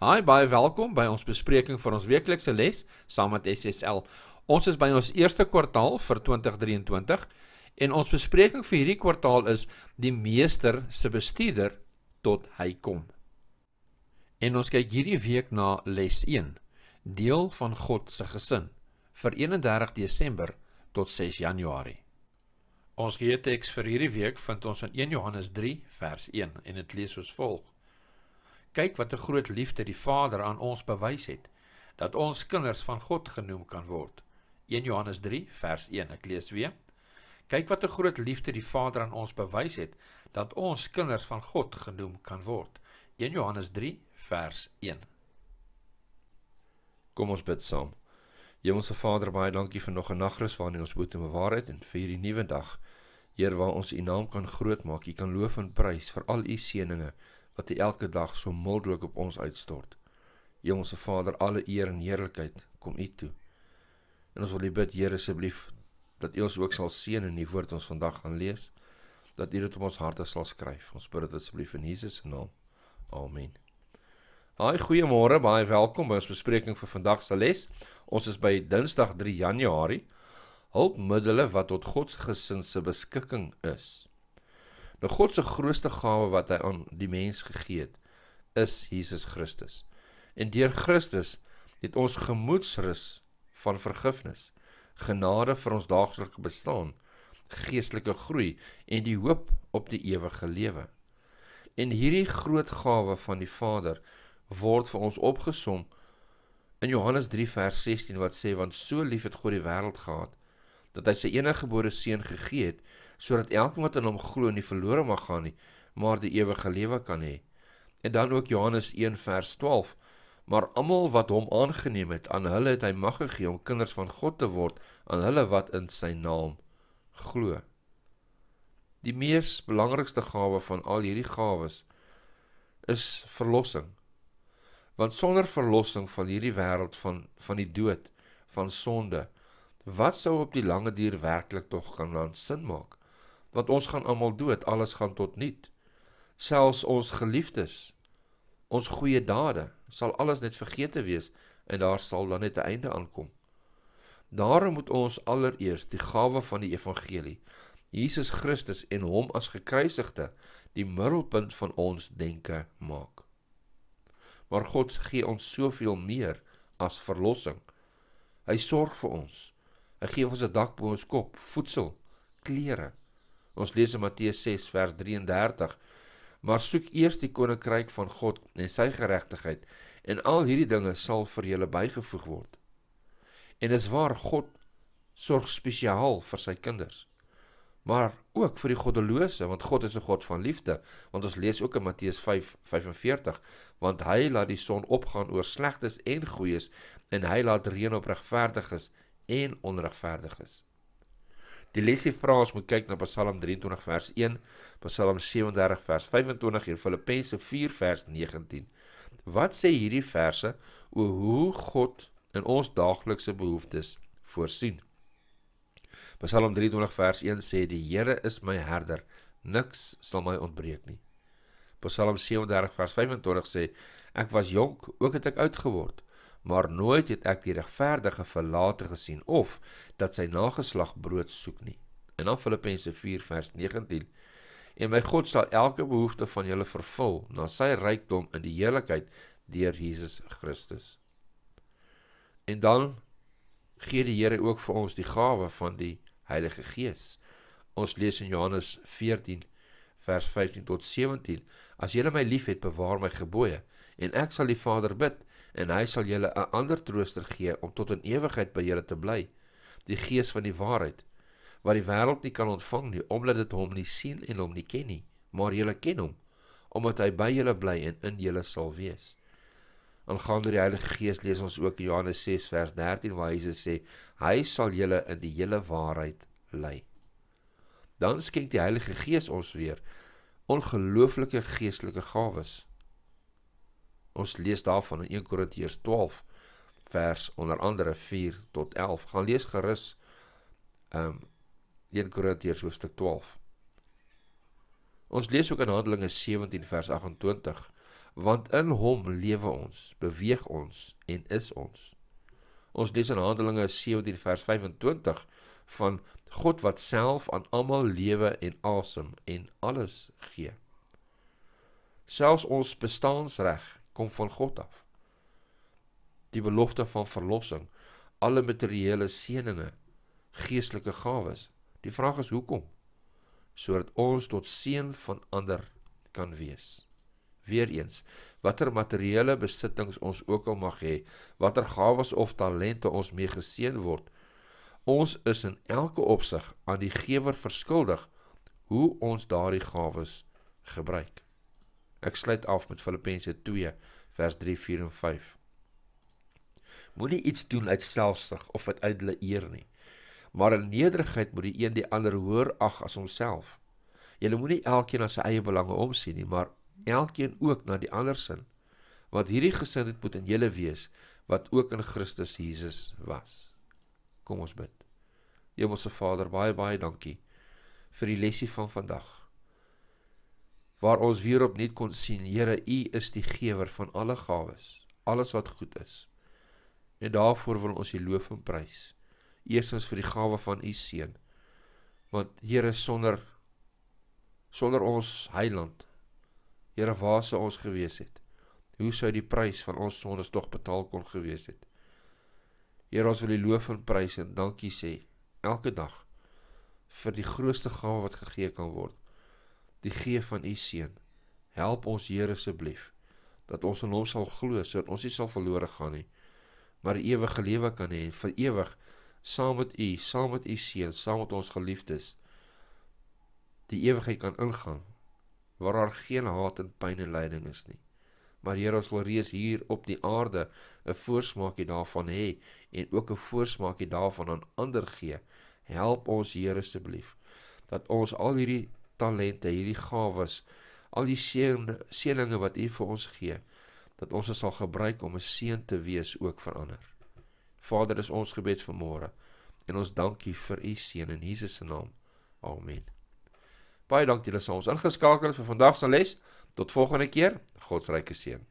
Hi, baie welkom by ons bespreking vir ons weeklikse les saam met SSL. Ons is by ons eerste kwartaal vir 2023 en ons bespreking vir hierdie kwartaal is die meester se bestuurder tot hy kom. En ons kyk hierdie week na les 1, deel van God se gesin vir 31 Desember tot 6 Januarie. Ons gee teks vir hierdie week vind ons in 1 Johannes 3 vers 1 en dit lees soos volg: Kyk wat 'n groot liefde die Vader aan ons bewys het dat ons kinders van God genoem kan word. 1 Johannes 3 vers 1. Ek lees weer. Kyk wat 'n groot liefde die Vader aan ons bewys het dat ons kinders van God genoem kan word. 1 Johannes 3 vers 1. Kom ons bid saam. Hemelse Vader, baie dankie vir nog 'n nagrus waarin ons moet in bewaarheid en vir hierdie nuwe dag. Heer, waar ons U naam kan grootmaak, U kan loof en prys vir al U seëninge wat U elke dag so mildelik op ons uitstort. Hemelse Vader, alle eer en heerlikheid kom U toe. En ons wil U bid, Here, asseblief dat U ons ook sal seën in die woord ons vandag gaan lees, dat U dit op ons harte sal skryf. Ons bid dit asseblief in Jesus se naam. Amen. Haai, goeiemôre, baie welkom by ons bespreking vir vandag se les. Ons is by Dinsdag 3 Januarie. Hulpmiddele wat tot God se gesin se beskikking is. Nou God se grootste gawe wat hy aan die mens gegee het, is Jesus Christus. En deur Christus het ons gemoedsrus van vergifnis, genade vir ons daaglikse bestaan, geestelike groei en die hoop op die ewige lewe. En hierdie groot gawe van die Vader word vir ons opgesom in Johannes 3 vers 16 wat sê want so lief het God die wêreld gehad dat hy sy enige gebore seun gegee het sodat elkeen wat in hom glo nie verlore mag gaan nie, maar die ewige lewe kan hê. En dan ook Johannes 1 vers 12: Maar almal wat hom aangeneem het, aan hulle het hy mag gegee om kinders van God te word, aan hulle wat in sy naam glo. Die mees belangrikste gawe van al hierdie gawes is verlossing. Want sonder verlossing van hierdie wêreld van van die dood, van sonde, wat sou op die lange duur werklik tog kan dan sin maak? want ons gaan almal dood, alles gaan tot nul. Selfs ons geliefdes, ons goeie dade, sal alles net vergeete wees en daar sal dan net 'n einde aankom. Daarom moet ons allereerst die gawe van die evangelie, Jesus Christus en hom as gekruisigde, die middelpunt van ons denke maak. Maar God gee ons soveel meer as verlossing. Hy sorg vir ons. Hy gee ons 'n dak bo ons kop, voedsel, klere, Ons lees in Matteus 6 vers 33: Maar soek eers die koninkryk van God en sy geregtigheid, en al hierdie dinge sal vir julle bygevoeg word. En dis waar God sorg spesiaal vir sy kinders, maar ook vir die goddelose, want God is 'n God van liefde, want ons lees ook in Matteus 5:45, want hy laat die son opgaan oor slegtes en goeies en hy laat reën op regverdiges en onregverdiges. Die lesie vra ons moet kyk na Psalm 23 vers 1, Psalm 37 vers 25 en Filippense 4 vers 19. Wat sê hierdie verse oor hoe God in ons daaglikse behoeftes voorsien? Psalm 23 vers 1 sê die Here is my herder, niks sal my ontbreek nie. Psalm 37 vers 25 sê ek was jonk, ook het ek oud geword maar nooit het ek die regverdige verlate gesien of dat sy nageslag brood soek nie. En dan Filippense 4 vers 19. En my God sal elke behoefte van julle vervul na sy rykdom in die heerlikheid deur Jesus Christus. En dan gee die Here ook vir ons die gawe van die Heilige Gees. Ons lees in Johannes 14 vers 15 tot 17 As julle my liefhet, bewaar my gebooie, en ek sal die Vader bid, en hy sal julle 'n ander trooster gee om tot in ewigheid by julle te bly, die Gees van die waarheid, wat die wêreld nie kan ontvang nie, omdat dit hom nie sien en hom nie ken nie, maar julle ken hom, omdat hy by julle bly en in julle sal wees. Aangaande die Heilige Gees lees ons ook Johannes 6 vers 13 waar Jesus sê, hy sal julle in die hele waarheid lei. Dan skenk die Heilige Gees ons weer ongelooflike geestelike gawes. Ons lees daarvan in 1 Korintiërs 12 vers onder andere 4 tot 11. Gaan lees gerus ehm um, 1 Korintiërs hoofstuk 12. Ons lees ook in Handelinge 17 vers 28 want in hom lewe ons, beweeg ons en is ons. Ons lees in Handelinge 17 vers 25 van God wat self aan almal lewe en asem en alles gee. Selfs ons bestaanreg kom van God af. Die belofte van verlossing, alle materiële seëninge, geestelike gawes. Die vraag is hoekom? Sodat ons tot seën van ander kan wees. Weereens, watter materiële besittings ons ook al mag hê, watter gawes of talente ons mee geseën word, Ons is in elke opsig aan die Gewer verskuldig hoe ons daardie gawes gebruik. Ek sluit af met Filippense 2 vers 3, 4 en 5. Moenie iets doen uit selfsug of uit ydelle eer nie, maar in nederigheid moet die een die ander hoër ag as homself. Julle moenie elkeen aan sy eie belange omsien nie, maar elkeen ook na die ander sin, want hierdie gesindheid moet in julle wees wat ook in Christus Jesus was. Kom ons bid. Hemelse Vader, baie baie dankie vir die lesie van vandag. Waar ons weer op net kon sien, Here, U is die gewer van alle gawes, alles wat goed is. En daarvoor wil ons U loof en prys. Eerstens vir die gawe van U seun. Want Here, sonder sonder ons heiland, Here, waar sou ons gewees het? Hoe sou die prys van ons sondes tog betaal kon gewees het? Here, ons wil U loof en prys en dankie sê elke dag vir die grootste gawe wat gegee kan word die gee van u seun help ons Here asseblief dat ons in hom sal glo sodat ons nie sal verlore gaan nie maar ewige lewe kan hê en vir ewig saam met u saam met u seun saam met ons geliefdes die ewigheid kan ingaan waar daar geen haat en pyn en lyding is nie maar Here ons wil reeds hier op die aarde 'n voorsmaakie daarvan hê en ook 'n voorsmaakie daarvan aan ander gee. Help ons Here asseblief dat ons al hierdie talente, hierdie gawes, al die seëninge wat U vir ons gee, dat ons dit sal gebruik om 'n seën te wees ook vir ander. Vader, is ons gebed vanmôre en ons dankie vir U seën in Jesus se naam. Amen. Baie dankie dat julle ons ingeskakel het vir vandag se les. Tot volgende keer. Godsryke seën.